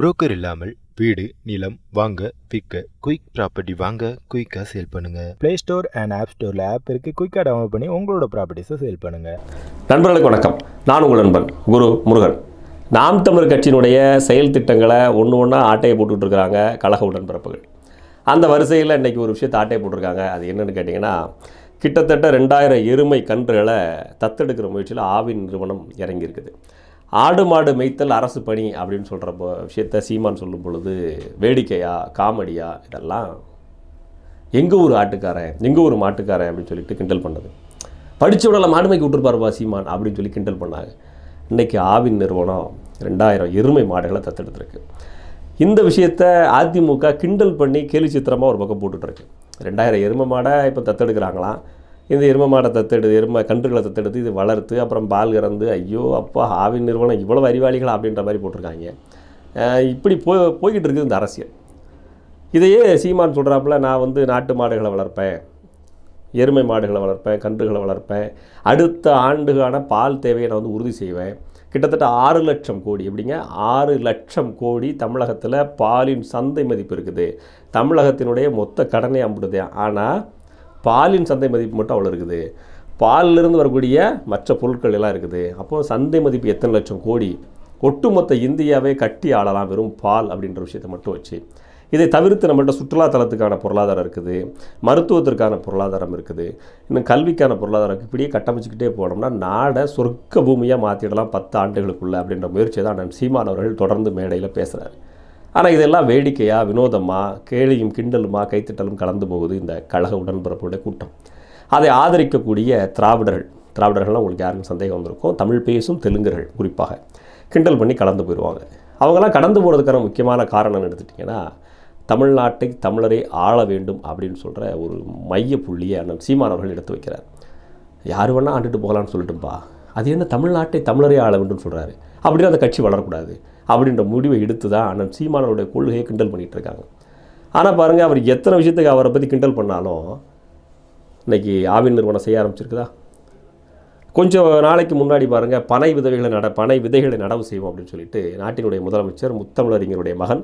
broker இல்லாமல் வீடு நிலம் வாங்க விற்க குயிக் ப்ராப்பர்ட்டி வாங்க குயிக்காக சேல் பண்ணுங்க பிளே ஸ்டோர் அண்ட் ஆப் ஸ்டோரில் ஆப் இருக்கு குயிக்காக டவுன்லோட் பண்ணி உங்களோட ப்ராப்பர்ட்டிஸை சேல் பண்ணுங்க நண்பர்களுக்கு வணக்கம் நான் உங்கள் நண்பன் குரு முருகன் நாம் தமிழ் கட்சியினுடைய செயல் திட்டங்களை ஒன்று ஒன்றா ஆட்டையை போட்டுக்கிட்டு இருக்கிறாங்க கழக உடன்பிறப்புகள் அந்த வரிசையில் இன்றைக்கி ஒரு விஷயத்தை ஆட்டையை போட்டிருக்காங்க அது என்னென்னு கேட்டிங்கன்னா கிட்டத்தட்ட ரெண்டாயிரம் எருமை கன்றுகளை தத்தெடுக்கிற முயற்சியில் ஆவின் நிறுவனம் இறங்கியிருக்குது ஆடு மாடு மேய்த்தல் அரசு பணி அப்படின்னு சொல்கிற விஷயத்த சீமான் சொல்லும் பொழுது வேடிக்கையா காமெடியா இதெல்லாம் எங்கள் ஊர் ஆட்டுக்காரன் எங்கள் ஊர் மாட்டுக்காரன் அப்படின்னு சொல்லிட்டு கிண்டல் பண்ணது படித்த உடலை மாடுமைக்கு மேய்க்க விட்டுருப்பாருப்பா சீமான் அப்படின்னு சொல்லி கிண்டல் பண்ணாங்க இன்றைக்கி ஆவின் நிறுவனம் ரெண்டாயிரம் எருமை மாடுகளை தத்தெடுத்துருக்கு இந்த விஷயத்த அதிமுக கிண்டல் பண்ணி கேலி சித்திரமாக ஒரு பக்கம் போட்டுட்ருக்கு ரெண்டாயிரம் எருமை மாடை இப்போ தத்தெடுக்கிறாங்களாம் இந்த எரும மாடை தத்தெடுத்து எரும கன்றுகளை தத்தெடுத்து இது வளர்த்து அப்புறம் பால் கறந்து ஐயோ அப்பா ஆவின் நிறுவனம் இவ்வளோ அறிவாளிகள் அப்படின்ற மாதிரி போட்டிருக்காங்க இப்படி போ போய்கிட்டு இருக்குது இந்த அரசியல் இதையே சீமான் சொல்கிறாப்புல நான் வந்து நாட்டு மாடுகளை வளர்ப்பேன் எருமை மாடுகளை வளர்ப்பேன் கன்றுகளை வளர்ப்பேன் அடுத்த ஆண்டுக்கான பால் தேவையை நான் வந்து உறுதி செய்வேன் கிட்டத்தட்ட ஆறு லட்சம் கோடி எப்படிங்க ஆறு லட்சம் கோடி தமிழகத்தில் பாலின் சந்தை மதிப்பு இருக்குது தமிழகத்தினுடைய மொத்த கடனை அம்பிடுது ஆனால் பாலின் சந்தை மதிப்பு மட்டும் அவ்வளோ இருக்குது பாலிலிருந்து வரக்கூடிய மற்ற பொருட்கள் எல்லாம் இருக்குது அப்போது சந்தை மதிப்பு எத்தனை லட்சம் கோடி ஒட்டுமொத்த இந்தியாவை கட்டி ஆளலாம் வெறும் பால் அப்படின்ற விஷயத்தை மட்டும் வச்சு இதை தவிர்த்து நம்மள்கிட்ட சுற்றுலாத்தலத்துக்கான பொருளாதாரம் இருக்குது மருத்துவத்திற்கான பொருளாதாரம் இருக்குது இன்னும் கல்விக்கான பொருளாதாரம் இப்படியே கட்டமைச்சிக்கிட்டே போனோம்னா நாடை சொர்க்க பூமியாக மாற்றிடலாம் பத்து ஆண்டுகளுக்குள்ளே அப்படின்ற முயற்சியை தான் அண்ணன் சீமானவர்கள் தொடர்ந்து மேடையில் பேசுகிறாரு ஆனால் இதெல்லாம் வேடிக்கையாக வினோதமாக கேளியும் கிண்டலுமா கைத்திட்டலும் கலந்து போகுது இந்த கழக உடன்பரப்புடைய கூட்டம் அதை ஆதரிக்கக்கூடிய திராவிடர்கள் திராவிடர்கள்லாம் உங்களுக்கு யாருக்கும் சந்தேகம் வந்திருக்கும் தமிழ் பேசும் தெலுங்குகள் குறிப்பாக கிண்டல் பண்ணி கலந்து போயிடுவாங்க அவங்கெல்லாம் கடந்து போகிறதுக்கான முக்கியமான காரணம் எடுத்துட்டிங்கன்னா தமிழ்நாட்டை தமிழரை ஆள வேண்டும் அப்படின்னு சொல்கிற ஒரு மைய புள்ளியை அண்ணன் சீமானவர்கள் எடுத்து வைக்கிறார் யார் வேணால் ஆண்டுட்டு போகலான்னு சொல்லிட்டுப்பா அது என்ன தமிழ்நாட்டை தமிழரே ஆள வேண்டும் சொல்கிறாரு அப்படின்னு அந்த கட்சி வளரக்கூடாது அப்படின்ற முடிவை எடுத்து தான் அண்ணன் சீமானவருடைய கொள்கையை கிண்டல் பண்ணிகிட்டு இருக்காங்க ஆனால் பாருங்கள் அவர் எத்தனை விஷயத்துக்கு அவரை பற்றி கிண்டல் பண்ணாலும் இன்றைக்கி ஆவின் நிறுவனம் செய்ய ஆரம்பிச்சிருக்குதா கொஞ்சம் நாளைக்கு முன்னாடி பாருங்கள் பனை விதவைகளை நட பனை விதைகளை நடவு செய்வோம் அப்படின்னு சொல்லிட்டு நாட்டினுடைய முதலமைச்சர் முத்தமிழறிஞருடைய மகன்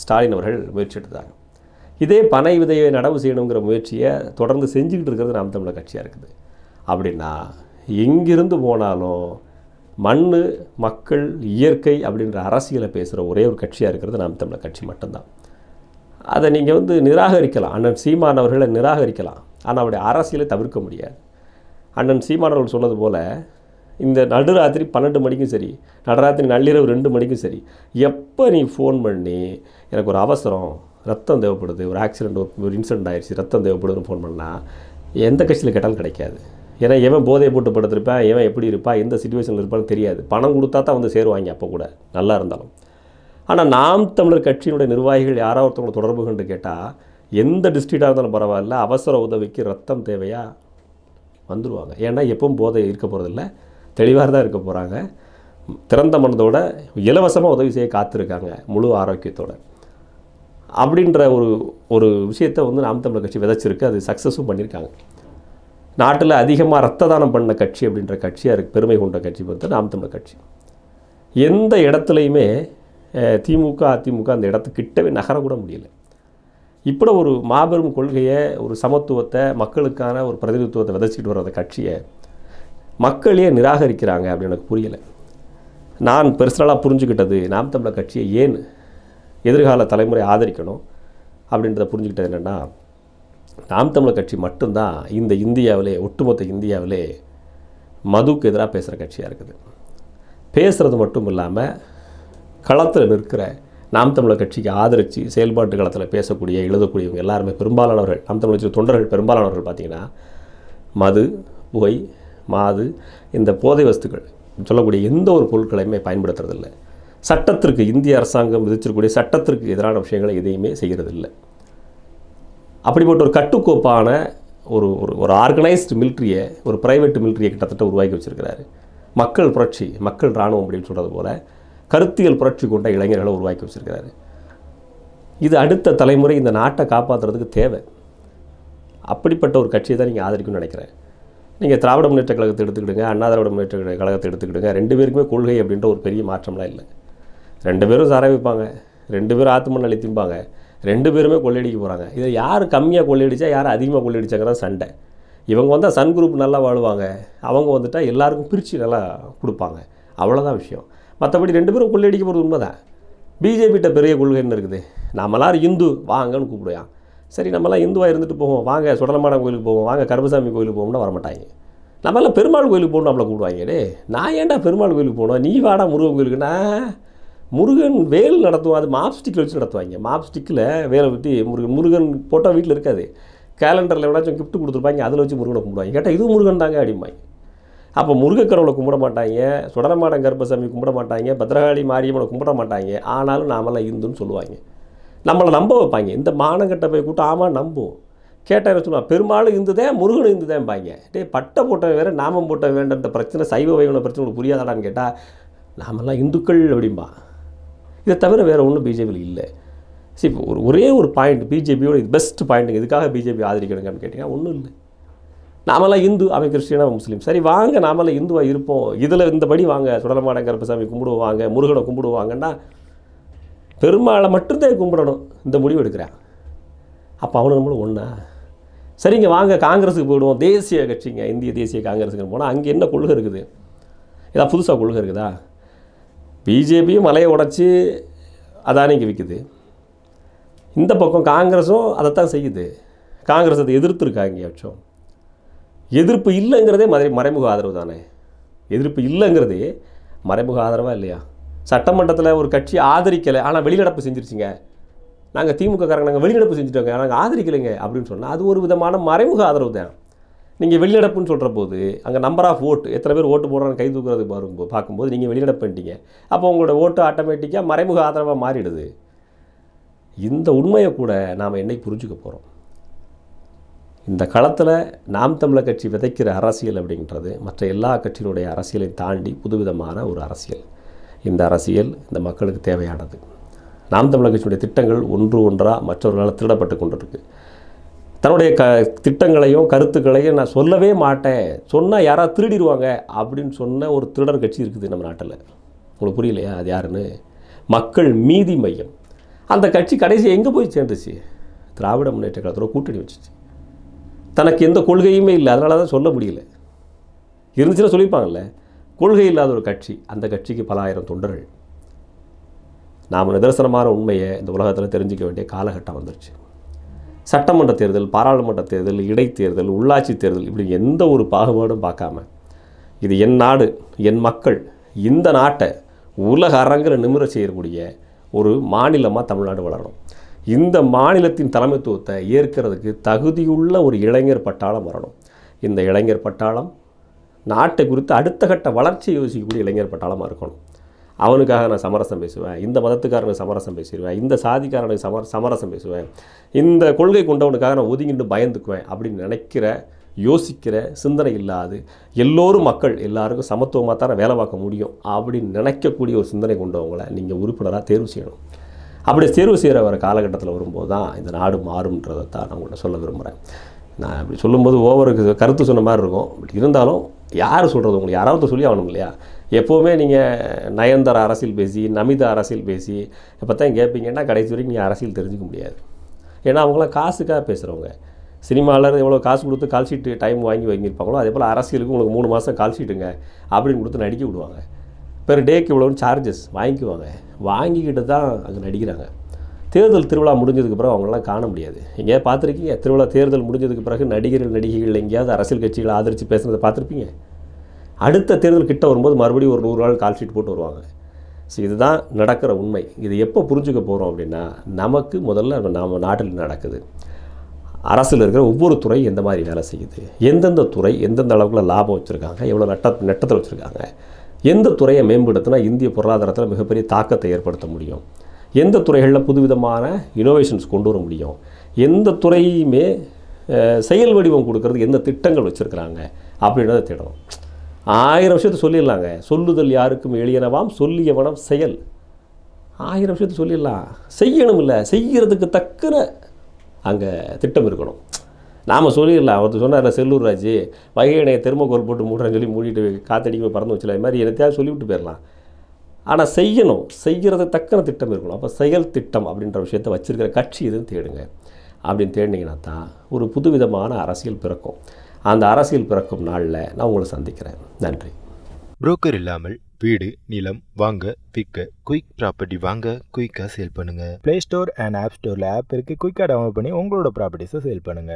ஸ்டாலின் அவர்கள் முயற்சி எடுத்தாங்க இதே பனை விதையை நடவு செய்யணுங்கிற முயற்சியை தொடர்ந்து செஞ்சுக்கிட்டு இருக்கிறது நாம் தமிழர் கட்சியாக இருக்குது அப்படின்னா எங்கிருந்து போனாலும் மண் மக்கள் இயற்கை அப்படின்ற அரசியலை பேசுகிற ஒரே ஒரு கட்சியாக இருக்கிறது நாம் தமிழர் கட்சி மட்டும்தான் அதை நீங்கள் வந்து நிராகரிக்கலாம் அண்ணன் சீமான் அவர்களை நிராகரிக்கலாம் ஆனால் அவருடைய அரசியலை தவிர்க்க முடியாது அண்ணன் சீமான் அவர்கள் சொன்னது போல் இந்த நடுராத்திரி பன்னெண்டு மணிக்கும் சரி நடுராத்திரி நள்ளிரவு ரெண்டு மணிக்கும் சரி எப்போ நீ ஃபோன் பண்ணி எனக்கு ஒரு அவசரம் ரத்தம் தேவைப்படுது ஒரு ஆக்சிடெண்ட் ஒரு இன்சிடெண்ட் ஆயிடுச்சு ரத்தம் தேவைப்படுதுன்னு ஃபோன் பண்ணால் எந்த கட்சியில் கேட்டாலும் கிடைக்காது ஏன்னா எவன் போதை போட்டு படுத்திருப்பேன் எவன் எப்படி இருப்பா எந்த சுச்சுவேஷனில் இருப்பான்னு தெரியாது பணம் கொடுத்தா தான் வந்து சேருவாங்க அப்போ கூட நல்லா இருந்தாலும் ஆனால் நாம் தமிழர் கட்சியினுடைய நிர்வாகிகள் யாராவது ஒருத்தவங்க தொடர்பு கண்டு கேட்டால் எந்த டிஸ்ட்ரிக்டாக இருந்தாலும் பரவாயில்ல அவசர உதவிக்கு ரத்தம் தேவையாக வந்துடுவாங்க ஏன்னா எப்பவும் போதை இருக்க போகிறதில்ல தெளிவாக தான் இருக்க போகிறாங்க திறந்த மனதோட இலவசமாக உதவி செய்ய காத்திருக்காங்க முழு ஆரோக்கியத்தோடு அப்படின்ற ஒரு ஒரு விஷயத்தை வந்து நாம் தமிழர் கட்சி விதைச்சிருக்கு அது சக்ஸஸும் பண்ணியிருக்காங்க நாட்டில் அதிகமாக ரத்த தானம் பண்ண கட்சி அப்படின்ற கட்சியாக இருக்குது பெருமை கொண்ட கட்சி பொறுத்த நாம் தமிழர் கட்சி எந்த இடத்துலையுமே திமுக அதிமுக அந்த இடத்துக்கிட்டவே நகரக்கூட முடியலை இப்படி ஒரு மாபெரும் கொள்கையை ஒரு சமத்துவத்தை மக்களுக்கான ஒரு பிரதிநிதித்துவத்தை விதைச்சிட்டு வர அந்த கட்சியை மக்களே நிராகரிக்கிறாங்க அப்படின்னு எனக்கு புரியலை நான் பெர்சனலாக புரிஞ்சுக்கிட்டது நாம் தமிழர் கட்சியை ஏன் எதிர்கால தலைமுறை ஆதரிக்கணும் அப்படின்றத புரிஞ்சுக்கிட்டது என்னென்னா நாம் தமிழர் கட்சி மட்டும்தான் இந்த இந்தியாவிலே ஒட்டுமொத்த இந்தியாவிலே மதுவுக்கு எதிராக பேசுகிற கட்சியாக இருக்குது பேசுகிறது மட்டும் இல்லாமல் களத்தில் நிற்கிற நாம் தமிழர் கட்சிக்கு ஆதரித்து செயல்பாட்டு களத்தில் பேசக்கூடிய எழுதக்கூடியவங்க எல்லாருமே பெரும்பாலானவர்கள் நாம் தமிழர் தொண்டர்கள் பெரும்பாலானவர்கள் பார்த்திங்கன்னா மது புகை மாது இந்த போதை வஸ்துக்கள் சொல்லக்கூடிய எந்த ஒரு பொருட்களையுமே பயன்படுத்துறதில்லை சட்டத்திற்கு இந்திய அரசாங்கம் விதிச்சிருக்கக்கூடிய சட்டத்திற்கு எதிரான விஷயங்களை எதையுமே செய்கிறதில்லை அப்படிப்பட்ட ஒரு கட்டுக்கோப்பான ஒரு ஒரு ஒரு ஆர்கனைஸ்டு மில்ட்ரியை ஒரு ப்ரைவேட் மில்ட்ரியை கிட்டத்தட்ட உருவாக்கி வச்சுருக்கிறாரு மக்கள் புரட்சி மக்கள் இராணுவம் அப்படின்னு சொல்கிறது போல் கருத்தியல் புரட்சி கொண்ட இளைஞர்களை உருவாக்கி வச்சுருக்கிறாரு இது அடுத்த தலைமுறை இந்த நாட்டை காப்பாற்றுறதுக்கு தேவை அப்படிப்பட்ட ஒரு கட்சியை தான் நீங்கள் ஆதரிக்கும்னு நினைக்கிறேன் நீங்கள் திராவிட முன்னேற்ற கழகத்தை எடுத்துக்கிடுங்க அண்ணா திராவிட முன்னேற்ற கழகத்தை எடுத்துக்கிடுங்க ரெண்டு பேருக்குமே கொள்கை அப்படின்ற ஒரு பெரிய மாற்றம்லாம் இல்லை ரெண்டு பேரும் சாரவிப்பாங்க ரெண்டு பேரும் ஆத்துமண்ணி திம்பாங்க ரெண்டு பேருமே கொள்ளையடிக்க போகிறாங்க இதை யார் கம்மியாக கொள்ளையடிச்சா யார் அதிகமாக கொள்ளையடிச்சாங்கிறதான் சண்டை இவங்க வந்தால் சன் குரூப் நல்லா வாழ்வாங்க அவங்க வந்துட்டால் எல்லாருக்கும் பிரித்து நல்லா கொடுப்பாங்க அவ்வளோதான் விஷயம் மற்றபடி ரெண்டு பேரும் கொள்ளையடிக்க போகிறது உண்மை தான் பிஜேபிகிட்ட பெரிய கொள்கைன்னு இருக்குது நம்மளாம் இந்து வாங்கன்னு கூப்பிடுவான் சரி நம்மளாம் இந்துவாக இருந்துட்டு போவோம் வாங்க சுடலமான கோயிலுக்கு போவோம் வாங்க கருபசாமி கோயிலுக்கு போவோம்னா வரமாட்டாங்க நம்மளாம் பெருமாள் கோயிலுக்கு போகணும் நம்மளை கூப்பிடுவாங்க டே நான் ஏன்டா பெருமாள் கோயிலுக்கு போகணும் நீ வாடா முருகன் கோயிலுக்குன்னா முருகன் வேல் நடத்துவோம் அது மாப் ஸ்டிக்கில் வச்சு நடத்துவாங்க மாப் ஸ்டிக்கில் வேலை பற்றி முருகன் முருகன் போட்டால் வீட்டில் இருக்காது கேலண்டரில் எவ்வளோச்சும் கிஃப்ட் கொடுத்துருப்பாங்க அதில் வச்சு முருகனை கும்பிடுவாங்க கேட்டால் இதுவும் முருகன் தாங்க அடிப்பாங்க அப்போ முருகக்கடவுளை கும்பிட மாட்டாங்க சுடரமாடம் கருப்பசாமி கும்பிட மாட்டாங்க பத்ரகாளி மாரியம்மனை கும்பிட மாட்டாங்க ஆனாலும் நாமெல்லாம் இந்துன்னு சொல்லுவாங்க நம்மளை நம்ப வைப்பாங்க இந்த மானங்கட்ட போய் கூட்டம் ஆமாம் நம்புவோம் கேட்டால் என்ன சொல்லுவான் பெரும்பாலும் இந்து தான் முருகனும் இந்து பாங்க டே பட்டை போட்டவன் வேறு நாமம் போட்ட வேண்ட பிரச்சனை சைவ வைவன பிரச்சனை உங்களுக்கு புரியாதாடான்னு கேட்டால் நாமெல்லாம் இந்துக்கள் அப்படிம்பா இதை தவிர வேறு ஒன்றும் பிஜேபியில் இல்லை சரி இப்போ ஒரு ஒரே ஒரு பாயிண்ட் பிஜேபியோட இது பெஸ்ட் பாயிண்ட்டுங்க இதுக்காக பிஜேபி ஆதரிக்கணுங்க அப்படின்னு கேட்டிங்கன்னா ஒன்றும் இல்லை நாமெல்லாம் இந்து அவன் கிறிஸ்டியனாக முஸ்லீம் சரி வாங்க நாமெல்லாம் இந்துவாக இருப்போம் இதில் இந்தபடி வாங்க சுடலமாட கருப்பசாமி கும்பிடுவாங்க முருகனை கும்பிடுவாங்கன்னா பெருமாளை மட்டும்தான் கும்பிடணும் இந்த முடிவு எடுக்கிறான் அப்போ அவனு நம்மளும் ஒன்றா சரிங்க வாங்க காங்கிரஸுக்கு போயிடுவோம் தேசிய கட்சிங்க இந்திய தேசிய காங்கிரஸுக்கு போனால் அங்கே என்ன கொள்கை இருக்குது ஏதாவது புதுசாக கொள்கை இருக்குதா பிஜேபியும் மலையை உடச்சி அதானிக்கு விற்குது இந்த பக்கம் காங்கிரஸும் அதைத்தான் செய்யுது காங்கிரஸ் அதை எதிர்த்துருக்காங்க ஆச்சும் எதிர்ப்பு இல்லைங்கிறதே மறை மறைமுக ஆதரவு தானே எதிர்ப்பு இல்லைங்கிறதே மறைமுக ஆதரவாக இல்லையா சட்டமன்றத்தில் ஒரு கட்சி ஆதரிக்கலை ஆனால் வெளிநடப்பு செஞ்சிருச்சிங்க நாங்கள் திமுக காரங்க நாங்கள் வெளிநடப்பு செஞ்சுட்டோங்க நாங்கள் ஆதரிக்கலைங்க அப்படின்னு சொன்னால் அது ஒரு விதமான மறைமுக ஆதரவு தான் நீங்கள் வெளிநடப்புன்னு சொல்கிற போது அங்கே நம்பர் ஆஃப் ஓட்டு எத்தனை பேர் ஓட்டு போடுறான்னு கை தூக்குறது பாரும்போது பார்க்கும்போது நீங்கள் வெளிநடப்பு அப்போ உங்களோட ஓட்டு ஆட்டோமேட்டிக்காக மறைமுக ஆதரவாக மாறிடுது இந்த உண்மையை கூட நாம் என்னைக்கு புரிஞ்சுக்க போகிறோம் இந்த களத்தில் நாம் தமிழர் கட்சி விதைக்கிற அரசியல் அப்படின்றது மற்ற எல்லா கட்சியினுடைய அரசியலை தாண்டி புதுவிதமான ஒரு அரசியல் இந்த அரசியல் இந்த மக்களுக்கு தேவையானது நாம் தமிழர் கட்சியினுடைய திட்டங்கள் ஒன்று ஒன்றாக மற்றவர்களால் திருடப்பட்டு கொண்டிருக்கு தன்னுடைய க திட்டங்களையும் கருத்துக்களையும் நான் சொல்லவே மாட்டேன் சொன்னால் யாராவது திருடிடுவாங்க அப்படின்னு சொன்ன ஒரு திருடர் கட்சி இருக்குது நம்ம நாட்டில் உங்களுக்கு புரியலையா அது யாருன்னு மக்கள் மீதி மையம் அந்த கட்சி கடைசி எங்கே போய் சேர்ந்துச்சு திராவிட முன்னேற்ற கழகத்தோட கூட்டணி வச்சுச்சு தனக்கு எந்த கொள்கையுமே இல்லை அதனால தான் சொல்ல முடியல இருந்துச்சுன்னா சொல்லியிருப்பாங்கல்ல கொள்கை இல்லாத ஒரு கட்சி அந்த கட்சிக்கு பல ஆயிரம் தொண்டர்கள் நாம் நிதர்சனமான உண்மையை இந்த உலகத்தில் தெரிஞ்சிக்க வேண்டிய காலகட்டம் வந்துருச்சு சட்டமன்ற தேர்தல் பாராளுமன்ற தேர்தல் இடைத்தேர்தல் உள்ளாட்சி தேர்தல் இப்படி எந்த ஒரு பாகுபாடும் பார்க்காம இது என் நாடு என் மக்கள் இந்த நாட்டை உலக அரங்கில் நிமிர செய்யக்கூடிய ஒரு மாநிலமாக தமிழ்நாடு வளரணும் இந்த மாநிலத்தின் தலைமைத்துவத்தை ஏற்கிறதுக்கு தகுதியுள்ள ஒரு இளைஞர் பட்டாளம் வரணும் இந்த இளைஞர் பட்டாளம் நாட்டை குறித்து அடுத்த கட்ட வளர்ச்சியை யோசிக்கக்கூடிய இளைஞர் பட்டாளமாக இருக்கணும் அவனுக்காக நான் சமரசம் பேசுவேன் இந்த மதத்துக்காரனுக்கு சமரசம் பேசிடுவேன் இந்த சாதிக்காரனுக்கு சமர சமரசம் பேசுவேன் இந்த கொள்கை கொண்டவனுக்காக நான் ஒதுங்கிட்டு பயந்துக்குவேன் அப்படின்னு நினைக்கிற யோசிக்கிற சிந்தனை இல்லாது எல்லோரும் மக்கள் எல்லாருக்கும் சமத்துவமாக தான் வேலை பார்க்க முடியும் அப்படின்னு நினைக்கக்கூடிய ஒரு சிந்தனை கொண்டவங்களை நீங்கள் உறுப்பினராக தேர்வு செய்யணும் அப்படி தேர்வு செய்கிற ஒரு காலகட்டத்தில் வரும்போது தான் இந்த நாடு மாறும்ன்றதை தான் நான் உங்கள்கிட்ட சொல்ல விரும்புகிறேன் நான் அப்படி சொல்லும்போது ஓவருக்கு கருத்து சொன்ன மாதிரி இருக்கும் பட் இருந்தாலும் யார் சொல்கிறது உங்களுக்கு யாராவது சொல்லி ஆகணும் இல்லையா எப்போவுமே நீங்கள் நயன்தாரா அரசியல் பேசி நமிதா அரசியல் பேசி இப்போ தான் கேட்பீங்கன்னா கடைசி வரைக்கும் நீங்கள் அரசியல் தெரிஞ்சுக்க முடியாது ஏன்னா அவங்களாம் காசுக்காக பேசுகிறவங்க சினிமாவில் எவ்வளோ காசு கொடுத்து கால் ஷீட்டு டைம் வாங்கி வாங்கியிருப்பாங்களோ அதே போல் அரசியலுக்கு உங்களுக்கு மூணு மாதம் கால் ஷீட்டுங்க அப்படின்னு கொடுத்து நடிக்க விடுவாங்க பெர் டேக்கு இவ்வளோன்னு சார்ஜஸ் வாங்கிக்குவாங்க வாங்கிக்கிட்டு தான் அங்கே நடிக்கிறாங்க தேர்தல் திருவிழா முடிஞ்சதுக்கு பிறகு அவங்களாம் காண முடியாது எங்கேயாவது பார்த்துருக்கீங்க திருவிழா தேர்தல் முடிஞ்சதுக்கு பிறகு நடிகர்கள் நடிகைகள் எங்கேயாவது அரசியல் கட்சிகளை ஆதரித்து பேசுனதை பார்த்துருப்பீங்க அடுத்த தேர்தல் கிட்ட வரும்போது மறுபடியும் ஒரு நூறு நாள் கால்ஷீட் போட்டு வருவாங்க ஸோ இதுதான் நடக்கிற உண்மை இது எப்போ புரிஞ்சுக்க போகிறோம் அப்படின்னா நமக்கு முதல்ல நம்ம நாட்டில் நடக்குது அரசில் இருக்கிற ஒவ்வொரு துறை எந்த மாதிரி வேலை செய்யுது எந்தெந்த துறை எந்தெந்த அளவுக்கு லாபம் வச்சுருக்காங்க எவ்வளோ நட்ட நட்டத்தில் வச்சுருக்காங்க எந்த துறையை மேம்படுத்தினா இந்திய பொருளாதாரத்தில் மிகப்பெரிய தாக்கத்தை ஏற்படுத்த முடியும் எந்த துறைகளில் புதுவிதமான இனோவேஷன்ஸ் கொண்டு வர முடியும் எந்த துறையுமே செயல் வடிவம் கொடுக்கறதுக்கு எந்த திட்டங்கள் வச்சுருக்கிறாங்க அப்படின்றத தேடணும் ஆயிரம் விஷயத்தை சொல்லிடலாங்க சொல்லுதல் யாருக்கும் எளியனவாம் சொல்லியவனம் செயல் ஆயிரம் விஷயத்த சொல்லிடலாம் செய்யணும் இல்லை செய்கிறதுக்கு தக்கன அங்கே திட்டம் இருக்கணும் நாம் சொல்லிடலாம் அவர் சொன்னார் செல்லூர் ராஜ் வகையினைய தெருமக்கோல் போட்டு மூடுறேன்னு சொல்லி மூடிட்டு காத்தடிக்க பறந்து வச்சுல இது மாதிரி என்னத்தையாவது சொல்லிவிட்டு போயிடலாம் ஆனால் செய்யணும் செய்கிறது தக்கன திட்டம் இருக்கணும் அப்போ செயல் திட்டம் அப்படின்ற விஷயத்தை வச்சுருக்கிற கட்சி இதுன்னு தேடுங்க அப்படின்னு தேடினீங்கன்னா தான் ஒரு புதுவிதமான அரசியல் பிறக்கும் அந்த அரசியல் பிறக்கும் நாளில் நான் உங்களை சந்திக்கிறேன் நன்றி புரோக்கர் இல்லாமல் வீடு நிலம் வாங்க விற்க குயிக் ப்ராப்பர்ட்டி வாங்க குயிக்காக சேல் பண்ணுங்கள் ப்ளே ஸ்டோர் அண்ட் ஆப் ஸ்டோரில் ஆப் இருக்குது குயிக்காக டவுன்லோட் பண்ணி உங்களோட ப்ராப்பர்ட்டிஸை சேல் பண்ணுங்கள்